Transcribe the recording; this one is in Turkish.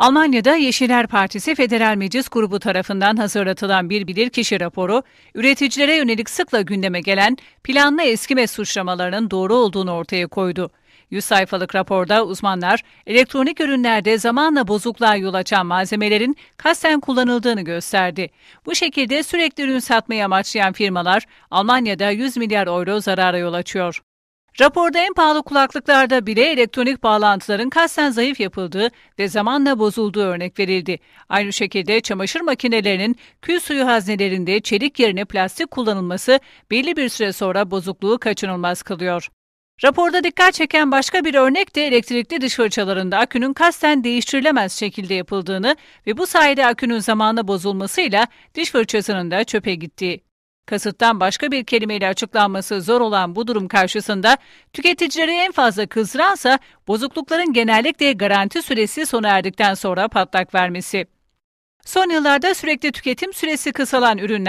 Almanya'da Yeşiller Partisi Federal Meclis Grubu tarafından hazırlatılan bir bilirkişi raporu, üreticilere yönelik sıkla gündeme gelen planlı eskime suçlamalarının doğru olduğunu ortaya koydu. 100 sayfalık raporda uzmanlar elektronik ürünlerde zamanla bozukluğa yol açan malzemelerin kasten kullanıldığını gösterdi. Bu şekilde sürekli ürün satmayı amaçlayan firmalar Almanya'da 100 milyar euro zarara yol açıyor. Raporda en pahalı kulaklıklarda bile elektronik bağlantıların kasten zayıf yapıldığı ve zamanla bozulduğu örnek verildi. Aynı şekilde çamaşır makinelerinin kül suyu haznelerinde çelik yerine plastik kullanılması belli bir süre sonra bozukluğu kaçınılmaz kılıyor. Raporda dikkat çeken başka bir örnek de elektrikli dış fırçalarında akünün kasten değiştirilemez şekilde yapıldığını ve bu sayede akünün zamanla bozulmasıyla diş fırçasının da çöpe gittiği. Kasıttan başka bir kelimeyle açıklanması zor olan bu durum karşısında tüketicileri en fazla kızdıransa bozuklukların genellikle garanti süresi sona erdikten sonra patlak vermesi. Son yıllarda sürekli tüketim süresi kısalan ürünler